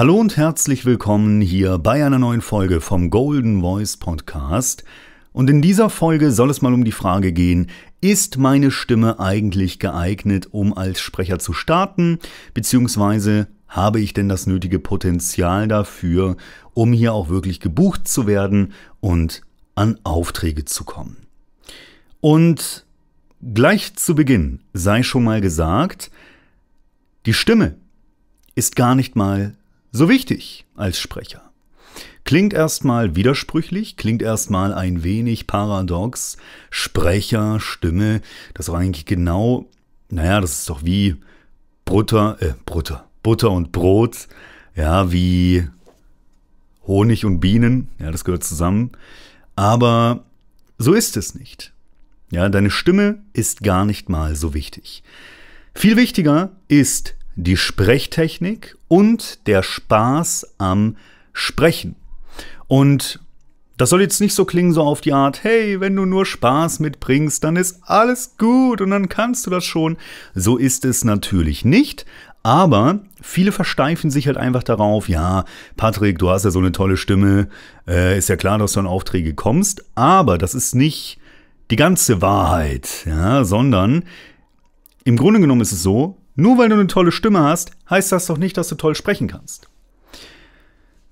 Hallo und herzlich willkommen hier bei einer neuen Folge vom Golden Voice Podcast. Und in dieser Folge soll es mal um die Frage gehen, ist meine Stimme eigentlich geeignet, um als Sprecher zu starten, beziehungsweise habe ich denn das nötige Potenzial dafür, um hier auch wirklich gebucht zu werden und an Aufträge zu kommen. Und gleich zu Beginn sei schon mal gesagt, die Stimme ist gar nicht mal so wichtig als Sprecher? Klingt erstmal widersprüchlich, klingt erstmal ein wenig paradox. Sprecher, Stimme, das war eigentlich genau, naja, das ist doch wie Butter, äh, Butter, Butter und Brot, ja, wie Honig und Bienen, ja, das gehört zusammen. Aber so ist es nicht. Ja, deine Stimme ist gar nicht mal so wichtig. Viel wichtiger ist die Sprechtechnik und der Spaß am Sprechen. Und das soll jetzt nicht so klingen, so auf die Art, hey, wenn du nur Spaß mitbringst, dann ist alles gut und dann kannst du das schon. So ist es natürlich nicht. Aber viele versteifen sich halt einfach darauf, ja, Patrick, du hast ja so eine tolle Stimme, äh, ist ja klar, dass du an Aufträge kommst, aber das ist nicht die ganze Wahrheit, ja, sondern im Grunde genommen ist es so, nur weil du eine tolle Stimme hast, heißt das doch nicht, dass du toll sprechen kannst.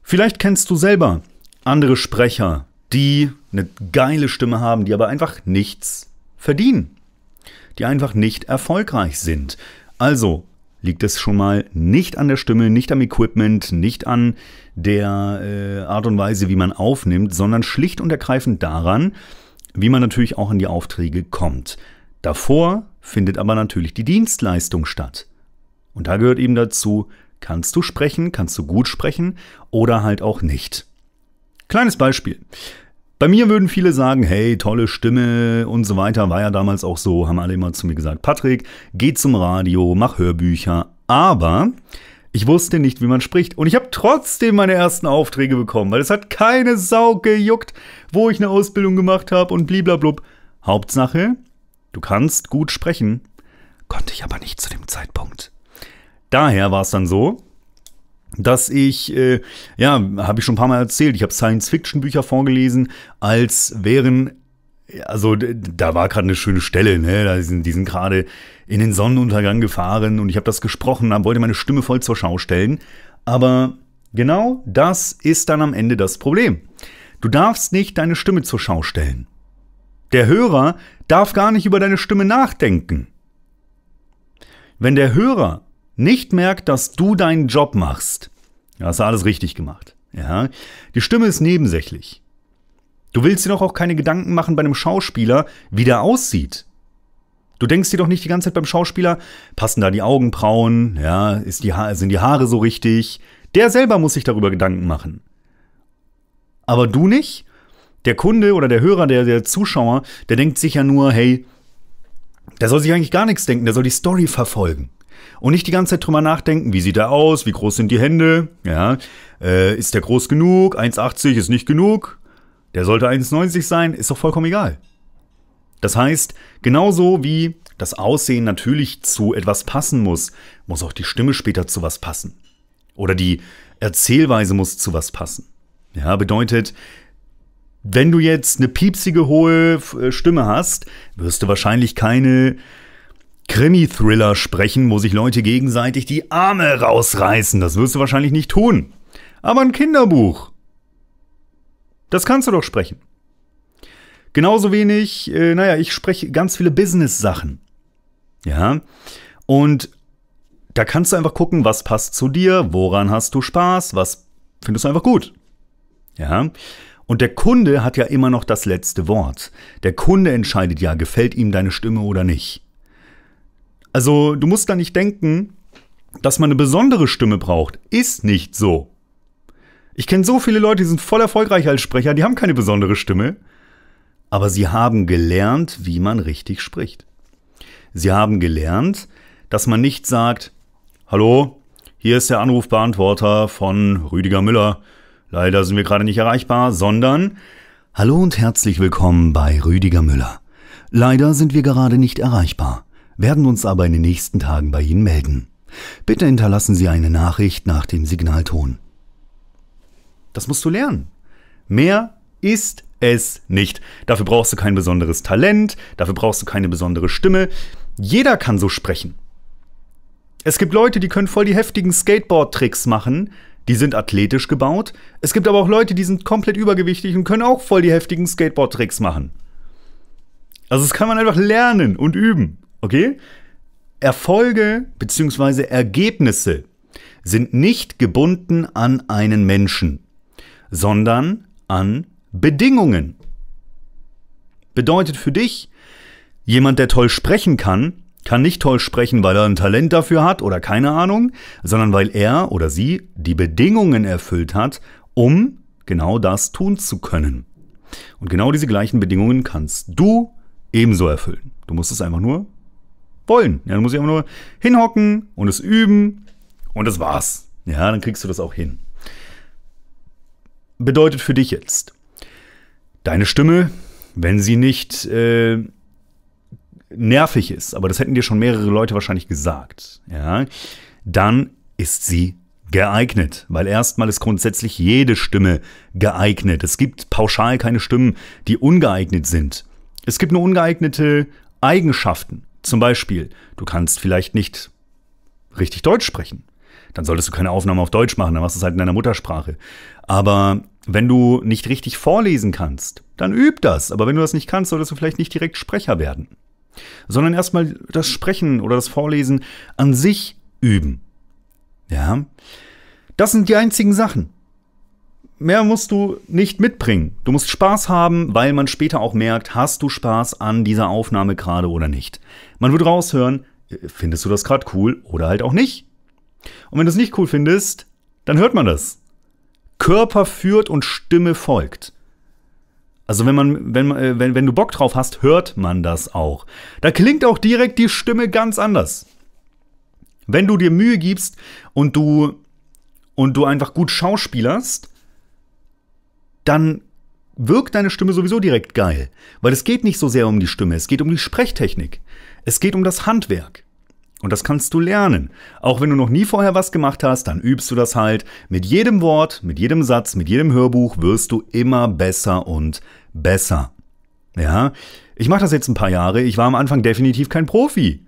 Vielleicht kennst du selber andere Sprecher, die eine geile Stimme haben, die aber einfach nichts verdienen, die einfach nicht erfolgreich sind. Also liegt es schon mal nicht an der Stimme, nicht am Equipment, nicht an der äh, Art und Weise, wie man aufnimmt, sondern schlicht und ergreifend daran, wie man natürlich auch an die Aufträge kommt. Davor findet aber natürlich die Dienstleistung statt. Und da gehört eben dazu, kannst du sprechen, kannst du gut sprechen oder halt auch nicht. Kleines Beispiel. Bei mir würden viele sagen, hey, tolle Stimme und so weiter, war ja damals auch so, haben alle immer zu mir gesagt, Patrick, geh zum Radio, mach Hörbücher, aber ich wusste nicht, wie man spricht und ich habe trotzdem meine ersten Aufträge bekommen, weil es hat keine Sau gejuckt, wo ich eine Ausbildung gemacht habe und bliblablub. Hauptsache, Du kannst gut sprechen, konnte ich aber nicht zu dem Zeitpunkt. Daher war es dann so, dass ich, äh, ja, habe ich schon ein paar Mal erzählt, ich habe Science-Fiction-Bücher vorgelesen, als wären, also da war gerade eine schöne Stelle, ne? Da sind, die sind gerade in den Sonnenuntergang gefahren und ich habe das gesprochen, dann wollte meine Stimme voll zur Schau stellen. Aber genau das ist dann am Ende das Problem. Du darfst nicht deine Stimme zur Schau stellen. Der Hörer darf gar nicht über deine Stimme nachdenken. Wenn der Hörer nicht merkt, dass du deinen Job machst, hast du alles richtig gemacht. Ja? Die Stimme ist nebensächlich. Du willst dir doch auch keine Gedanken machen bei einem Schauspieler, wie der aussieht. Du denkst dir doch nicht die ganze Zeit beim Schauspieler, passen da die Augenbrauen, ja, ist die sind die Haare so richtig? Der selber muss sich darüber Gedanken machen. Aber du nicht? der Kunde oder der Hörer, der, der Zuschauer, der denkt sich ja nur, hey, der soll sich eigentlich gar nichts denken, der soll die Story verfolgen. Und nicht die ganze Zeit drüber nachdenken, wie sieht er aus, wie groß sind die Hände, ja, äh, ist der groß genug, 1,80 ist nicht genug, der sollte 1,90 sein, ist doch vollkommen egal. Das heißt, genauso wie das Aussehen natürlich zu etwas passen muss, muss auch die Stimme später zu was passen. Oder die Erzählweise muss zu was passen. Ja, bedeutet, wenn du jetzt eine piepsige, hohe äh, Stimme hast, wirst du wahrscheinlich keine Krimi-Thriller sprechen, wo sich Leute gegenseitig die Arme rausreißen. Das wirst du wahrscheinlich nicht tun. Aber ein Kinderbuch. Das kannst du doch sprechen. Genauso wenig, äh, naja, ich spreche ganz viele Business-Sachen. Ja. Und da kannst du einfach gucken, was passt zu dir, woran hast du Spaß, was findest du einfach gut. Ja. Und der Kunde hat ja immer noch das letzte Wort. Der Kunde entscheidet ja, gefällt ihm deine Stimme oder nicht. Also du musst da nicht denken, dass man eine besondere Stimme braucht. Ist nicht so. Ich kenne so viele Leute, die sind voll erfolgreich als Sprecher, die haben keine besondere Stimme. Aber sie haben gelernt, wie man richtig spricht. Sie haben gelernt, dass man nicht sagt, hallo, hier ist der Anrufbeantworter von Rüdiger Müller. Leider sind wir gerade nicht erreichbar, sondern Hallo und herzlich willkommen bei Rüdiger Müller. Leider sind wir gerade nicht erreichbar, werden uns aber in den nächsten Tagen bei Ihnen melden. Bitte hinterlassen Sie eine Nachricht nach dem Signalton. Das musst du lernen. Mehr ist es nicht. Dafür brauchst du kein besonderes Talent, dafür brauchst du keine besondere Stimme. Jeder kann so sprechen. Es gibt Leute, die können voll die heftigen Skateboard-Tricks machen, die sind athletisch gebaut. Es gibt aber auch Leute, die sind komplett übergewichtig und können auch voll die heftigen Skateboard-Tricks machen. Also das kann man einfach lernen und üben, okay? Erfolge bzw. Ergebnisse sind nicht gebunden an einen Menschen, sondern an Bedingungen. Bedeutet für dich, jemand, der toll sprechen kann, kann nicht toll sprechen, weil er ein Talent dafür hat oder keine Ahnung, sondern weil er oder sie die Bedingungen erfüllt hat, um genau das tun zu können. Und genau diese gleichen Bedingungen kannst du ebenso erfüllen. Du musst es einfach nur wollen. Ja, du musst dich einfach nur hinhocken und es üben und das war's. Ja, dann kriegst du das auch hin. Bedeutet für dich jetzt, deine Stimme, wenn sie nicht äh, nervig ist, aber das hätten dir schon mehrere Leute wahrscheinlich gesagt, ja, dann ist sie geeignet, weil erstmal ist grundsätzlich jede Stimme geeignet. Es gibt pauschal keine Stimmen, die ungeeignet sind. Es gibt nur ungeeignete Eigenschaften. Zum Beispiel, du kannst vielleicht nicht richtig Deutsch sprechen. Dann solltest du keine Aufnahme auf Deutsch machen, dann machst du es halt in deiner Muttersprache. Aber wenn du nicht richtig vorlesen kannst, dann üb das. Aber wenn du das nicht kannst, solltest du vielleicht nicht direkt Sprecher werden sondern erstmal das Sprechen oder das Vorlesen an sich üben. Ja, das sind die einzigen Sachen. Mehr musst du nicht mitbringen. Du musst Spaß haben, weil man später auch merkt, hast du Spaß an dieser Aufnahme gerade oder nicht. Man wird raushören, findest du das gerade cool oder halt auch nicht. Und wenn du es nicht cool findest, dann hört man das. Körper führt und Stimme folgt. Also wenn man, wenn, äh, wenn, wenn du Bock drauf hast, hört man das auch. Da klingt auch direkt die Stimme ganz anders. Wenn du dir Mühe gibst und du und du einfach gut schauspielerst, dann wirkt deine Stimme sowieso direkt geil. Weil es geht nicht so sehr um die Stimme, es geht um die Sprechtechnik. Es geht um das Handwerk. Und das kannst du lernen. Auch wenn du noch nie vorher was gemacht hast, dann übst du das halt. Mit jedem Wort, mit jedem Satz, mit jedem Hörbuch wirst du immer besser und besser. Ja, ich mache das jetzt ein paar Jahre. Ich war am Anfang definitiv kein Profi.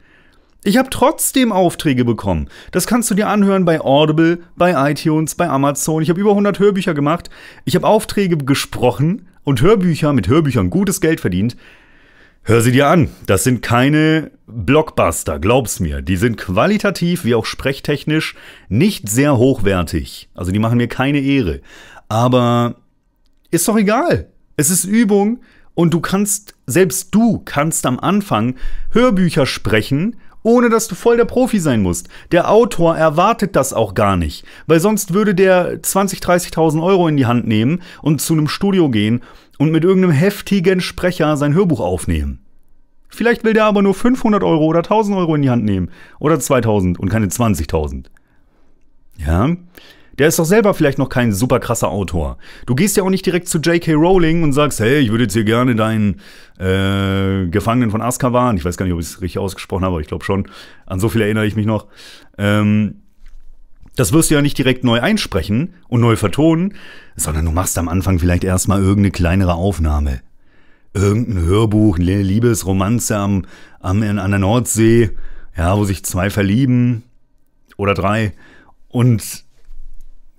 Ich habe trotzdem Aufträge bekommen. Das kannst du dir anhören bei Audible, bei iTunes, bei Amazon. Ich habe über 100 Hörbücher gemacht. Ich habe Aufträge gesprochen und Hörbücher mit Hörbüchern gutes Geld verdient. Hör sie dir an. Das sind keine Blockbuster, glaub's mir. Die sind qualitativ wie auch sprechtechnisch nicht sehr hochwertig. Also die machen mir keine Ehre. Aber ist doch egal. Es ist Übung und du kannst, selbst du kannst am Anfang Hörbücher sprechen ohne dass du voll der Profi sein musst. Der Autor erwartet das auch gar nicht, weil sonst würde der 20, 30.000 Euro in die Hand nehmen und zu einem Studio gehen und mit irgendeinem heftigen Sprecher sein Hörbuch aufnehmen. Vielleicht will der aber nur 500 Euro oder 1000 Euro in die Hand nehmen oder 2000 und keine 20.000. Ja, der ist doch selber vielleicht noch kein super krasser Autor. Du gehst ja auch nicht direkt zu J.K. Rowling und sagst, hey, ich würde jetzt hier gerne deinen äh, Gefangenen von Azkaban, ich weiß gar nicht, ob ich es richtig ausgesprochen habe, aber ich glaube schon, an so viel erinnere ich mich noch, ähm, das wirst du ja nicht direkt neu einsprechen und neu vertonen, sondern du machst am Anfang vielleicht erstmal irgendeine kleinere Aufnahme. Irgendein Hörbuch, eine Liebesromanze am, am, an der Nordsee, ja, wo sich zwei verlieben oder drei und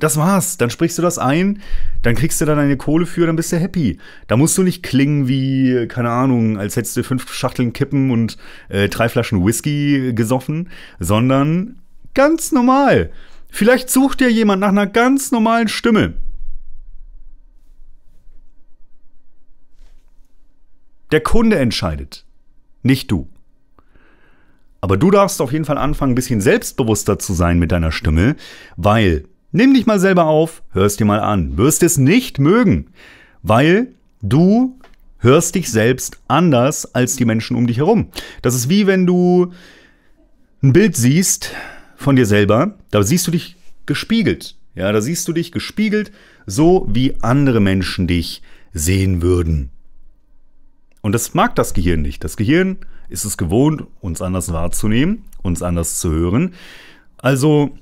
das war's. Dann sprichst du das ein, dann kriegst du da deine Kohle für, dann bist du happy. Da musst du nicht klingen wie, keine Ahnung, als hättest du fünf Schachteln Kippen und äh, drei Flaschen Whisky gesoffen, sondern ganz normal. Vielleicht sucht dir jemand nach einer ganz normalen Stimme. Der Kunde entscheidet, nicht du. Aber du darfst auf jeden Fall anfangen, ein bisschen selbstbewusster zu sein mit deiner Stimme, weil Nimm dich mal selber auf, hörst dir mal an. Wirst es nicht mögen, weil du hörst dich selbst anders als die Menschen um dich herum. Das ist wie wenn du ein Bild siehst von dir selber, da siehst du dich gespiegelt. Ja, da siehst du dich gespiegelt, so wie andere Menschen dich sehen würden. Und das mag das Gehirn nicht. Das Gehirn ist es gewohnt, uns anders wahrzunehmen, uns anders zu hören. Also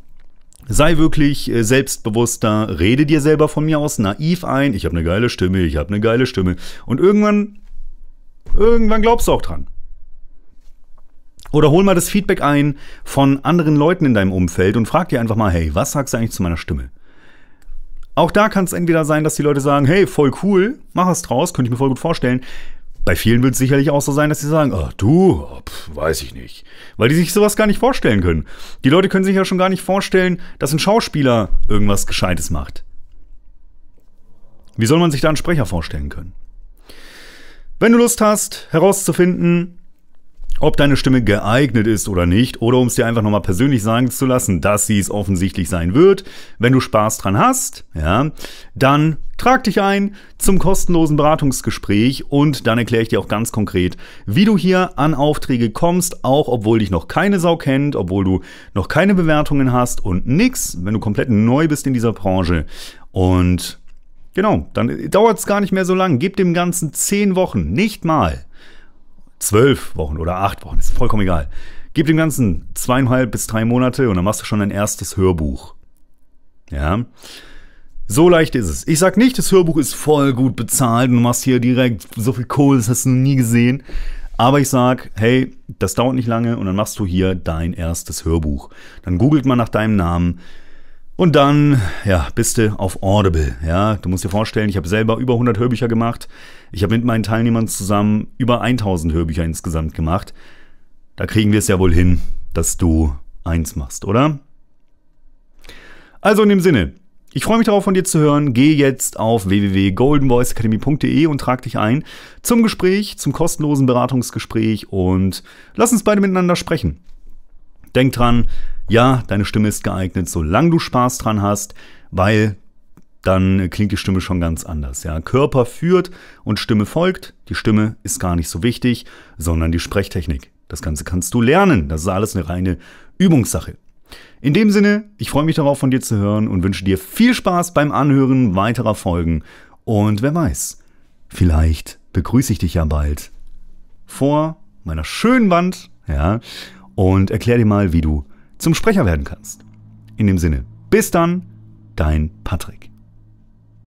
Sei wirklich äh, selbstbewusster, rede dir selber von mir aus naiv ein. Ich habe eine geile Stimme, ich habe eine geile Stimme. Und irgendwann, irgendwann glaubst du auch dran. Oder hol mal das Feedback ein von anderen Leuten in deinem Umfeld und frag dir einfach mal, hey, was sagst du eigentlich zu meiner Stimme? Auch da kann es entweder sein, dass die Leute sagen, hey, voll cool, mach es draus, könnte ich mir voll gut vorstellen. Bei vielen wird es sicherlich auch so sein, dass sie sagen, ach du, pf, weiß ich nicht. Weil die sich sowas gar nicht vorstellen können. Die Leute können sich ja schon gar nicht vorstellen, dass ein Schauspieler irgendwas Gescheites macht. Wie soll man sich da einen Sprecher vorstellen können? Wenn du Lust hast, herauszufinden, ob deine Stimme geeignet ist oder nicht, oder um es dir einfach nochmal persönlich sagen zu lassen, dass sie es offensichtlich sein wird. Wenn du Spaß dran hast, ja, dann trag dich ein zum kostenlosen Beratungsgespräch und dann erkläre ich dir auch ganz konkret, wie du hier an Aufträge kommst, auch obwohl dich noch keine Sau kennt, obwohl du noch keine Bewertungen hast und nix, wenn du komplett neu bist in dieser Branche. Und genau, dann dauert es gar nicht mehr so lang. Gib dem Ganzen zehn Wochen, nicht mal zwölf Wochen oder acht Wochen, ist vollkommen egal. Gib dem Ganzen zweieinhalb bis drei Monate und dann machst du schon dein erstes Hörbuch. Ja. So leicht ist es. Ich sag nicht, das Hörbuch ist voll gut bezahlt und du machst hier direkt so viel Kohle, das hast du nie gesehen. Aber ich sag, hey, das dauert nicht lange und dann machst du hier dein erstes Hörbuch. Dann googelt man nach deinem Namen. Und dann, ja, bist du auf Audible. Ja, du musst dir vorstellen, ich habe selber über 100 Hörbücher gemacht. Ich habe mit meinen Teilnehmern zusammen über 1000 Hörbücher insgesamt gemacht. Da kriegen wir es ja wohl hin, dass du eins machst, oder? Also in dem Sinne, ich freue mich darauf, von dir zu hören. Geh jetzt auf www.goldenvoiceacademy.de und trag dich ein zum Gespräch, zum kostenlosen Beratungsgespräch und lass uns beide miteinander sprechen. Denk dran, ja, deine Stimme ist geeignet, solange du Spaß dran hast, weil dann klingt die Stimme schon ganz anders. Ja, Körper führt und Stimme folgt. Die Stimme ist gar nicht so wichtig, sondern die Sprechtechnik. Das Ganze kannst du lernen. Das ist alles eine reine Übungssache. In dem Sinne, ich freue mich darauf, von dir zu hören und wünsche dir viel Spaß beim Anhören weiterer Folgen. Und wer weiß, vielleicht begrüße ich dich ja bald vor meiner schönen Wand, ja, und erkläre dir mal, wie du zum Sprecher werden kannst. In dem Sinne, bis dann, dein Patrick.